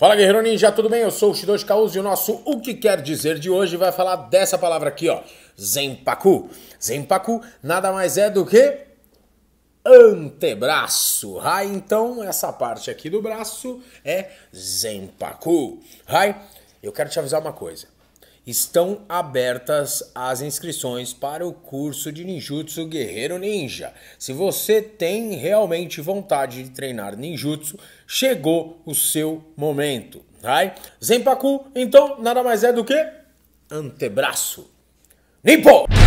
Fala Guerreiro Ninja, tudo bem? Eu sou o Shidoshi Kauz e o nosso O Que Quer Dizer de hoje vai falar dessa palavra aqui, ó, Zenpaku. Zenpaku nada mais é do que antebraço. raí. então, essa parte aqui do braço é Zenpaku. raí. eu quero te avisar uma coisa estão abertas as inscrições para o curso de Ninjutsu Guerreiro Ninja. Se você tem realmente vontade de treinar ninjutsu, chegou o seu momento. vai? Zenpaku, então, nada mais é do que antebraço. Nippo!